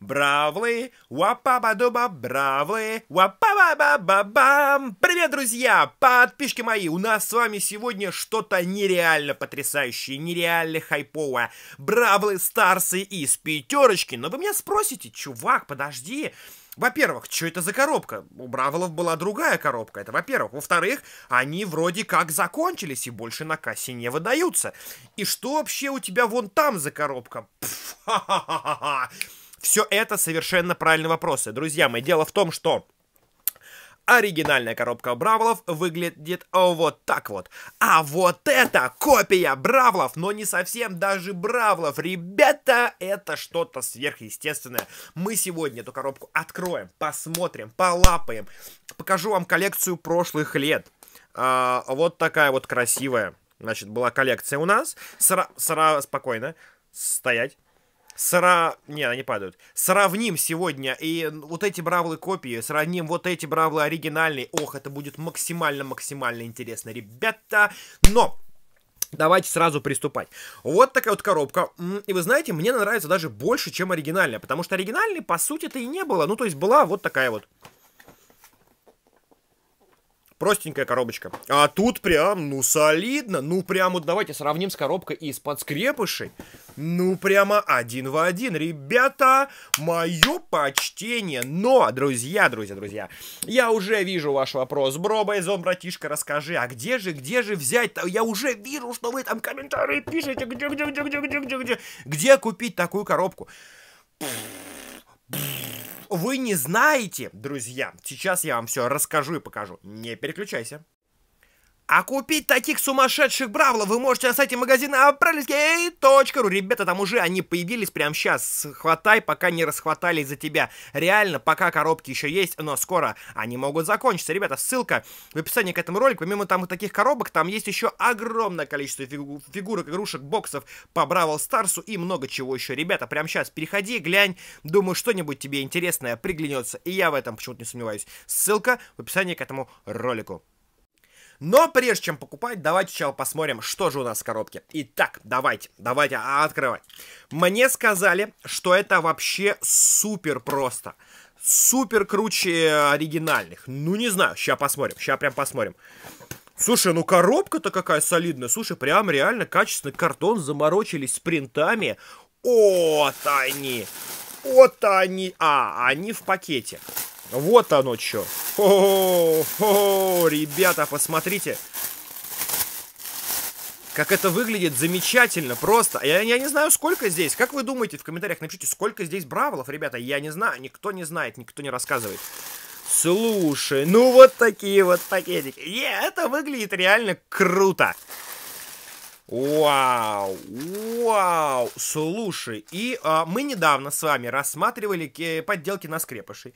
Бравлы, уапа-ба-дуба, бравлы, уапа ба ба бам Привет, друзья, подписчики мои! У нас с вами сегодня что-то нереально потрясающее, нереально хайповое. Бравлы, старсы из пятерочки. Но вы меня спросите, чувак, подожди, во-первых, что это за коробка? У бравлов была другая коробка, это во-первых. Во-вторых, они вроде как закончились и больше на кассе не выдаются. И что вообще у тебя вон там за коробка? Пф, ха-ха-ха-ха. Все это совершенно правильные вопросы. Друзья мои, дело в том, что оригинальная коробка Бравлов выглядит вот так вот. А вот это копия Бравлов, но не совсем даже Бравлов. Ребята, это что-то сверхъестественное. Мы сегодня эту коробку откроем, посмотрим, полапаем. Покажу вам коллекцию прошлых лет. А, вот такая вот красивая, значит, была коллекция у нас. Сра... Сра... Спокойно. Стоять сра... Не, они падают. Сравним сегодня и вот эти бравлы копии, сравним вот эти бравлы оригинальные. Ох, это будет максимально-максимально интересно, ребята. Но Давайте сразу приступать. Вот такая вот коробка. И вы знаете, мне она нравится даже больше, чем оригинальная. Потому что оригинальной, по сути-то, и не было. Ну, то есть, была вот такая вот. Простенькая коробочка. А тут прям, ну, солидно. Ну, прям вот давайте сравним с коробкой из-под скрепышей. Ну, прямо один в один, ребята, мое почтение. Но, друзья, друзья, друзья, я уже вижу ваш вопрос. Бро, Байзон, братишка, расскажи, а где же, где же взять? -то? Я уже вижу, что вы там комментарии пишете. Где, где, где, где, где, где, где? Где купить такую коробку? Вы не знаете, друзья. Сейчас я вам все расскажу и покажу. Не переключайся. А купить таких сумасшедших бравлов вы можете на сайте магазина апрельский.ру. Ребята, там уже они появились прямо сейчас. Хватай, пока не расхватали за тебя. Реально, пока коробки еще есть, но скоро они могут закончиться. Ребята, ссылка в описании к этому ролику. Помимо там таких коробок, там есть еще огромное количество фигу фигурок, игрушек, боксов по Бравл Старсу и много чего еще. Ребята, прямо сейчас переходи, глянь. Думаю, что-нибудь тебе интересное приглянется. И я в этом почему-то не сомневаюсь. Ссылка в описании к этому ролику. Но прежде чем покупать, давайте сначала посмотрим, что же у нас в коробке. Итак, давайте, давайте открывать. Мне сказали, что это вообще супер просто. Супер круче оригинальных. Ну, не знаю, сейчас посмотрим, сейчас прям посмотрим. Слушай, ну коробка-то какая солидная. Слушай, прям реально качественный картон заморочились с принтами. Вот они. Вот они. А, они в пакете. Вот оно что. О, -о, -о, ребята, посмотрите. Как это выглядит замечательно, просто. А я, я не знаю, сколько здесь. Как вы думаете, в комментариях напишите, сколько здесь бравлов, ребята? Я не знаю, никто не знает, никто не рассказывает. Слушай, ну вот такие вот пакетики. И это выглядит реально круто. Вау, вау, слушай, и а, мы недавно с вами рассматривали э, подделки на скрепышей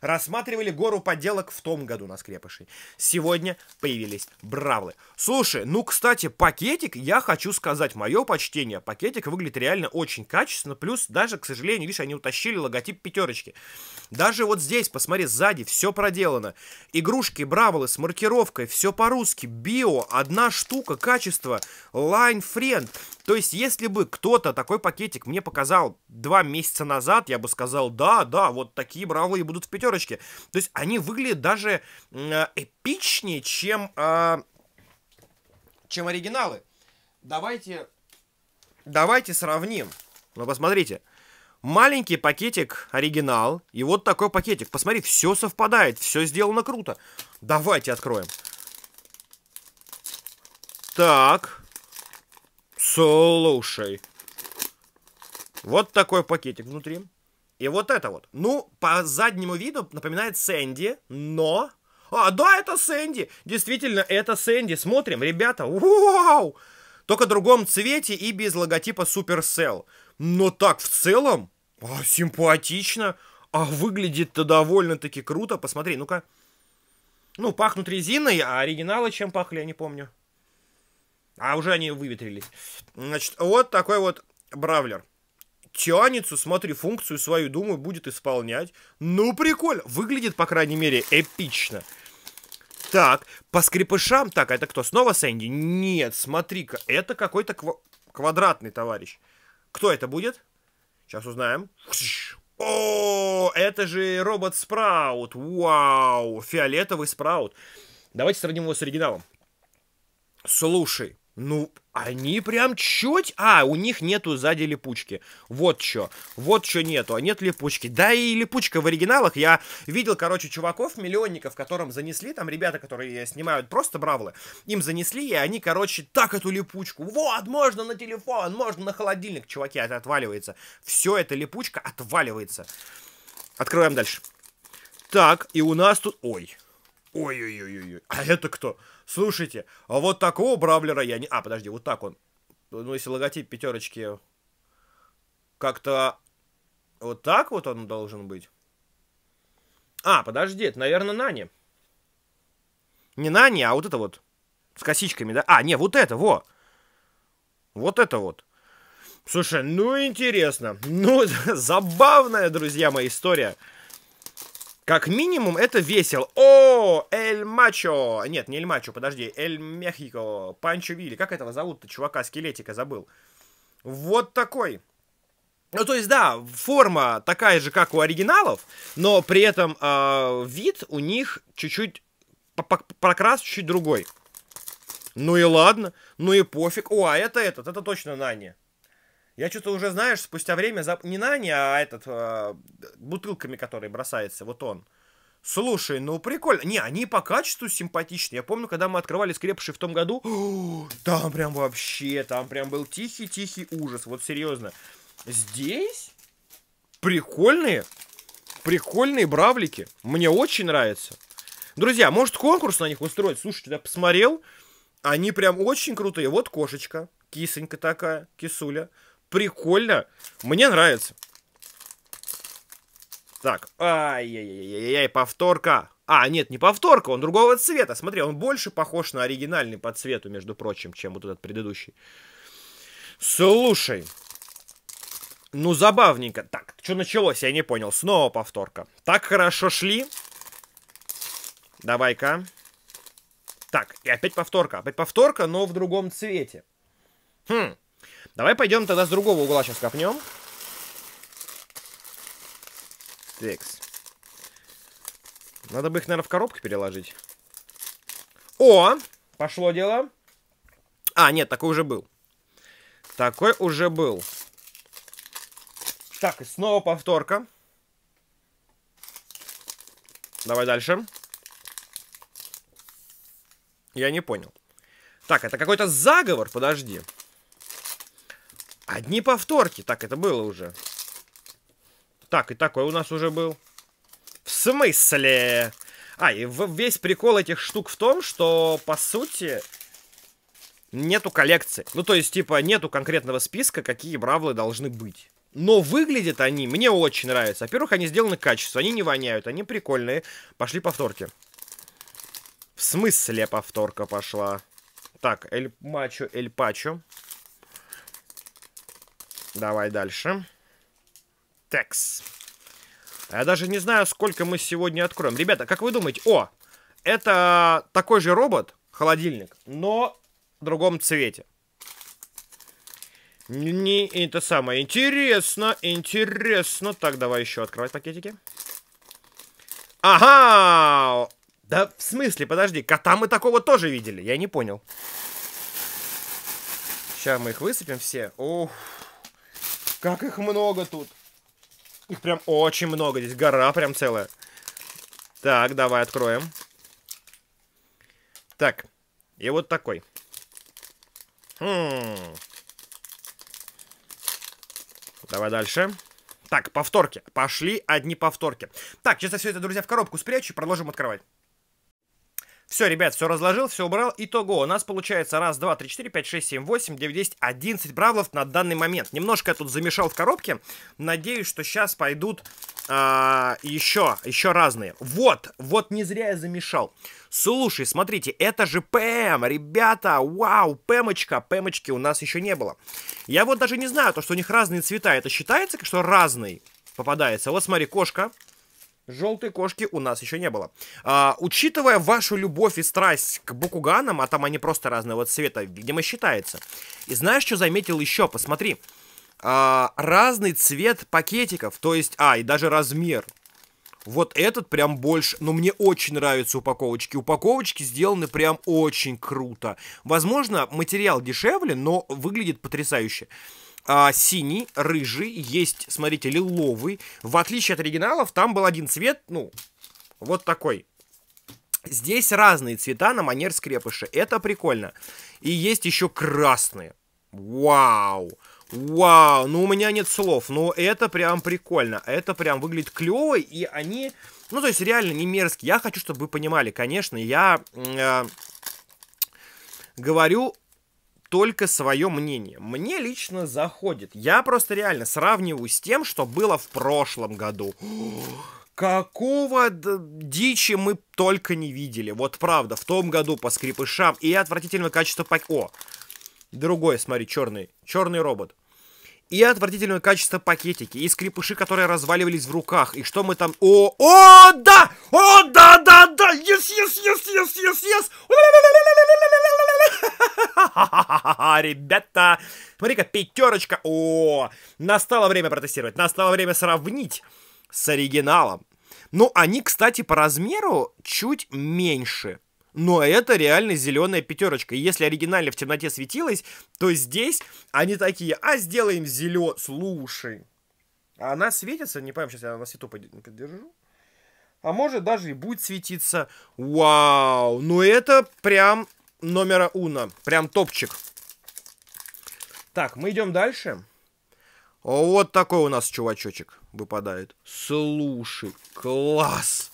рассматривали гору подделок в том году на скрепышей. Сегодня появились бравлы. Слушай, ну, кстати, пакетик, я хочу сказать, мое почтение, пакетик выглядит реально очень качественно, плюс даже, к сожалению, видишь, они утащили логотип пятерочки. Даже вот здесь, посмотри, сзади все проделано. Игрушки, бравлы с маркировкой, все по-русски, био, одна штука, качество, line friend. То есть, если бы кто-то такой пакетик мне показал два месяца назад, я бы сказал, да, да, вот такие бравлы и будут в пятерочке пятерочки. То есть они выглядят даже э, эпичнее, чем, а, чем оригиналы. Давайте, давайте сравним. Ну, посмотрите. Маленький пакетик оригинал и вот такой пакетик. Посмотри, все совпадает, все сделано круто. Давайте откроем. Так. Слушай. Вот такой пакетик внутри. И вот это вот. Ну, по заднему виду напоминает Сэнди, но... А, да, это Сэнди! Действительно, это Сэнди. Смотрим, ребята. Вау! Только в другом цвете и без логотипа Supercell. Но так в целом, а, симпатично. А выглядит-то довольно-таки круто. Посмотри, ну-ка. Ну, пахнут резиной, а оригиналы чем пахли, я не помню. А уже они выветрились. Значит, вот такой вот бравлер тянется, смотри, функцию свою, думаю, будет исполнять. Ну, прикольно. Выглядит, по крайней мере, эпично. Так, по скрипышам, так, а это кто, снова Сэнди? Нет, смотри-ка, это какой-то кв... квадратный товарищ. Кто это будет? Сейчас узнаем. О, это же робот Спраут. Вау, фиолетовый Спраут. Давайте сравним его с оригиналом. Слушай, ну, они прям чуть... А, у них нету сзади липучки. Вот чё, Вот чё нету, а нет липучки. Да и липучка в оригиналах. Я видел, короче, чуваков, миллионников, которым занесли, там ребята, которые снимают просто бравлы, им занесли, и они, короче, так эту липучку. Вот, можно на телефон, можно на холодильник, чуваки, это отваливается. Все эта липучка отваливается. Открываем дальше. Так, и у нас тут... Ой. Ой-ой-ой-ой. А это кто? Кто? Слушайте, а вот такого бравлера я не... А, подожди, вот так он. Ну, если логотип пятерочки как-то вот так вот он должен быть. А, подожди, это, наверное, Нани. Не Нани, а вот это вот. С косичками, да? А, не, вот это, во. Вот это вот. Слушай, ну интересно. Ну, забавная, друзья мои, история. Как минимум, это весело. О, Эль Мачо! Нет, не Эль Мачо, подожди. Эль Мехико, Панчо Вилли. Как этого зовут-то, чувака, скелетика забыл. Вот такой. Ну, то есть, да, форма такая же, как у оригиналов, но при этом э, вид у них чуть-чуть, прокрас чуть-чуть другой. Ну и ладно, ну и пофиг. О, а это этот, это точно Нани. Я что-то уже, знаешь, спустя время, зап... не Нани, а этот, э, бутылками который бросается, вот он. Слушай, ну прикольно. Не, они по качеству симпатичны. Я помню, когда мы открывали скрепши в том году, там прям вообще, там прям был тихий-тихий ужас, вот серьезно. Здесь прикольные, прикольные бравлики. Мне очень нравится. Друзья, может конкурс на них устроить? Слушайте, я посмотрел, они прям очень крутые. Вот кошечка, кисонька такая, кисуля прикольно. Мне нравится. Так, ай-яй-яй-яй, повторка. А, нет, не повторка, он другого цвета. Смотри, он больше похож на оригинальный по цвету, между прочим, чем вот этот предыдущий. Слушай, ну забавненько. Так, что началось, я не понял. Снова повторка. Так хорошо шли. Давай-ка. Так, и опять повторка. Опять повторка, но в другом цвете. Хм, Давай пойдем тогда с другого угла сейчас копнем. Текс. Надо бы их, наверное, в коробку переложить. О! Пошло дело. А, нет, такой уже был. Такой уже был. Так, и снова повторка. Давай дальше. Я не понял. Так, это какой-то заговор, подожди. Подожди. Одни повторки. Так, это было уже. Так, и такой у нас уже был. В смысле? А, и весь прикол этих штук в том, что, по сути, нету коллекции. Ну, то есть, типа, нету конкретного списка, какие бравлы должны быть. Но выглядят они, мне очень нравятся. Во-первых, они сделаны качественно, они не воняют, они прикольные. Пошли повторки. В смысле повторка пошла? Так, Эль Мачо, Эль Пачо. Давай дальше. Текс. Я даже не знаю, сколько мы сегодня откроем. Ребята, как вы думаете? О, это такой же робот, холодильник, но в другом цвете. Не это самое. Интересно, интересно. Так, давай еще открывать пакетики. Ага! Да в смысле, подожди, кота мы такого тоже видели, я не понял. Сейчас мы их высыпем все. Ух. Как их много тут. Их прям очень много. Здесь гора прям целая. Так, давай откроем. Так. И вот такой. Хм. Давай дальше. Так, повторки. Пошли одни повторки. Так, сейчас я все это, друзья, в коробку спрячу и продолжим открывать. Все, ребят, все разложил, все убрал. Итого, у нас получается 1, 2, 3, 4, 5, 6, 7, 8, 9, 10, 11 бравлов на данный момент. Немножко я тут замешал в коробке. Надеюсь, что сейчас пойдут а, еще, еще разные. Вот, вот не зря я замешал. Слушай, смотрите, это же ПМ, ребята, вау, ПМочка, ПМочки у нас еще не было. Я вот даже не знаю, то, что у них разные цвета, это считается, что разный попадается? Вот смотри, кошка, Желтой кошки у нас еще не было. А, учитывая вашу любовь и страсть к букуганам, а там они просто разного цвета, видимо, считается. И знаешь, что заметил еще? Посмотри. А, разный цвет пакетиков, то есть, а, и даже размер. Вот этот прям больше, но ну, мне очень нравятся упаковочки. Упаковочки сделаны прям очень круто. Возможно, материал дешевле, но выглядит потрясающе а, синий, рыжий, есть, смотрите, лиловый. В отличие от оригиналов, там был один цвет, ну, вот такой. Здесь разные цвета на манер скрепыша, Это прикольно. И есть еще красные. Вау! Вау! Ну, у меня нет слов. Но это прям прикольно. Это прям выглядит клево, и они... Ну, то есть, реально не мерзкие. Я хочу, чтобы вы понимали. Конечно, я... Э, говорю только свое мнение. Мне лично заходит. Я просто реально сравниваю с тем, что было в прошлом году. Какого дичи мы только не видели. Вот правда, в том году по скрипышам и отвратительного качества пак... О, другой, смотри, черный. Черный робот. И отвратительного качества пакетики, и скрипыши, которые разваливались в руках, и что мы там... О, о, да! О, да, да, да! Ха-ха-ха, ребята! Смотри-ка, пятерочка! О, настало время протестировать, настало время сравнить с оригиналом. Ну, они, кстати, по размеру чуть меньше. Но это реально зеленая пятерочка. И если оригинально в темноте светилась, то здесь они такие, а сделаем зелен... Слушай, а она светится? Не понимаю, сейчас я на свету подержу. А может даже и будет светиться. Вау, ну это прям номера уна. Прям топчик. Так, мы идем дальше. Вот такой у нас чувачочек выпадает. Слушай, класс!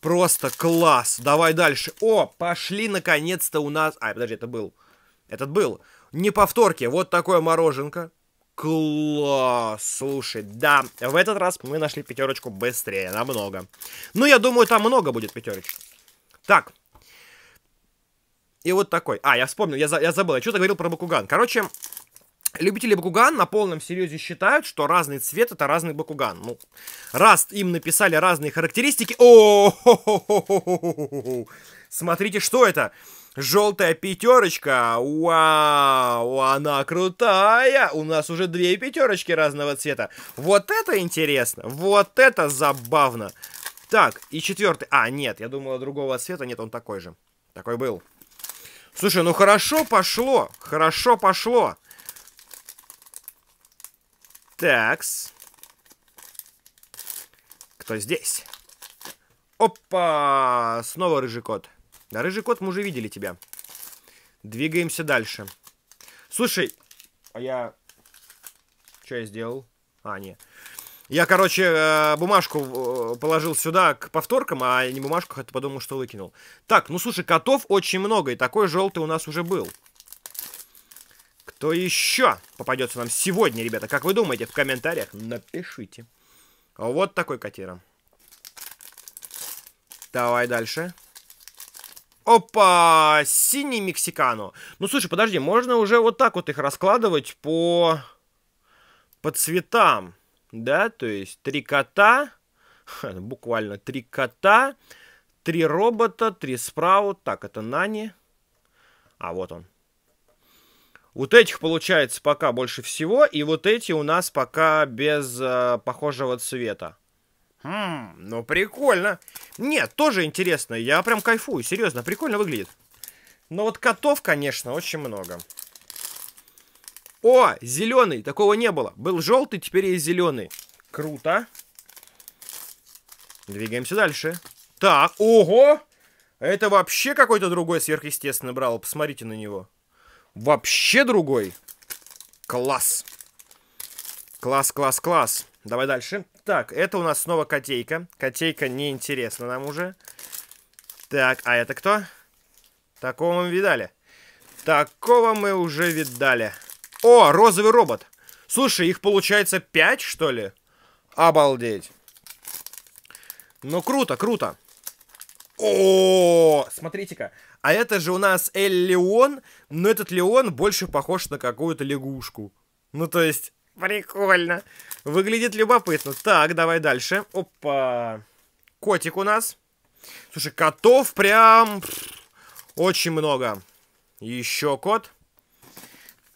Просто класс! Давай дальше. О, пошли наконец-то у нас... А, подожди, это был... Этот был. Не повторки. Вот такое мороженка. Класс! Слушай, да, в этот раз мы нашли пятерочку быстрее, намного. Ну, я думаю, там много будет пятерочек. Так. И вот такой. А, я вспомнил, я, за, я забыл, я что-то говорил про Бакуган. Короче, Любители Бакуган на полном серьезе считают, что разный цвет это разный Бакуган. Ну, раз им написали разные характеристики... О, смотрите, что это? Желтая пятерочка. Вау, она крутая. У нас уже две пятерочки разного цвета. Вот это интересно. Вот это забавно. Так, и четвертый. А, нет, я думала другого цвета. Нет, он такой же. Такой был. Слушай, ну хорошо пошло. Хорошо пошло. Такс. Кто здесь? Опа! Снова рыжий кот. Да, рыжий кот, мы уже видели тебя. Двигаемся дальше. Слушай, а я... Что я сделал? А, не. Я, короче, э, бумажку э, положил сюда к повторкам, а не бумажку, хотя подумал, что выкинул. Так, ну слушай, котов очень много, и такой желтый у нас уже был. Кто еще попадется нам сегодня, ребята? Как вы думаете, в комментариях напишите. Вот такой котира. Давай дальше. Опа! Синий Мексикану. Ну, слушай, подожди, можно уже вот так вот их раскладывать по... по цветам. Да, то есть три кота, ну, буквально три кота, три робота, три спраут. Так, это Нани. А, вот он. Вот этих получается пока больше всего, и вот эти у нас пока без э, похожего цвета. Хм, ну прикольно. Нет, тоже интересно. Я прям кайфую, серьезно, прикольно выглядит. Но вот котов, конечно, очень много. О, зеленый, такого не было. Был желтый, теперь есть зеленый. Круто. Двигаемся дальше. Так, ого! Это вообще какой-то другой сверхъестественный брал. Посмотрите на него вообще другой. Класс. Класс, класс, класс. Давай дальше. Так, это у нас снова котейка. Котейка неинтересна нам уже. Так, а это кто? Такого мы видали. Такого мы уже видали. О, розовый робот. Слушай, их получается 5, что ли? Обалдеть. Ну, круто, круто. О, смотрите-ка. А это же у нас Эль-Леон, но этот Леон больше похож на какую-то лягушку. Ну, то есть, прикольно. Выглядит любопытно. Так, давай дальше. Опа. Котик у нас. Слушай, котов прям очень много. Еще кот.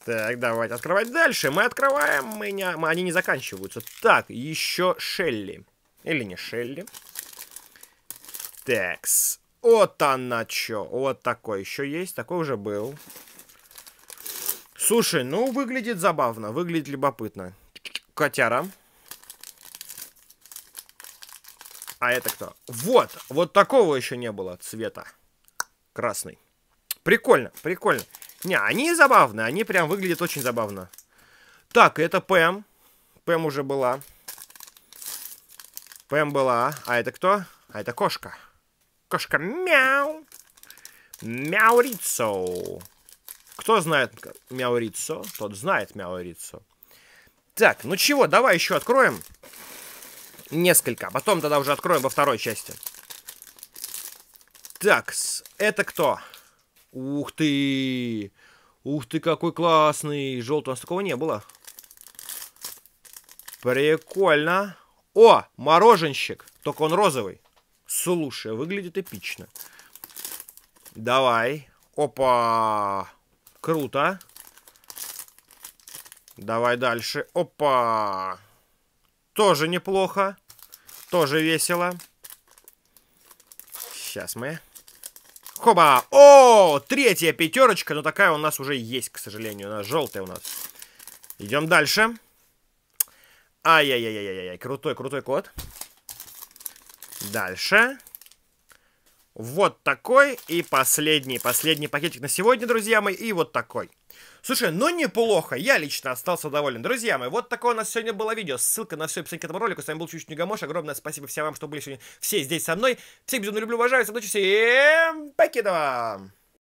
Так, давайте открывать дальше. Мы открываем, мы не, мы, они не заканчиваются. Так, еще Шелли. Или не Шелли. Такс. Вот она чё. Вот такой еще есть. Такой уже был. Слушай, ну выглядит забавно. Выглядит любопытно. Котяра. А это кто? Вот! Вот такого еще не было цвета. Красный. Прикольно, прикольно. Не, они забавные. Они прям выглядят очень забавно. Так, это ПМ. ПМ уже была. ПМ была. А это кто? А это кошка. Кошка мяу. Мяурицо. Кто знает мяурицо, тот знает мяурицо. Так, ну чего, давай еще откроем несколько. Потом тогда уже откроем во второй части. Так, это кто? Ух ты! Ух ты, какой классный! Желтого у нас такого не было. Прикольно. О, мороженщик. Только он розовый. Слушай, а выглядит эпично. Давай. Опа. Круто. Давай дальше. Опа. Тоже неплохо. Тоже весело. Сейчас мы... Хоба! О, третья пятерочка, но такая у нас уже есть, к сожалению. Она желтая у нас. Идем дальше. Ай-яй-яй-яй-яй, крутой, крутой кот. Дальше. Вот такой. И последний, последний пакетик на сегодня, друзья мои. И вот такой. Слушай, ну неплохо, я лично остался доволен. Друзья мои, вот такое у нас сегодня было видео. Ссылка на все описание к этому ролику. С вами был Чуч Негамош. Огромное спасибо всем вам, что были сегодня все здесь со мной. Всех безумно люблю, уважаю. Всем удачи, всем покидова!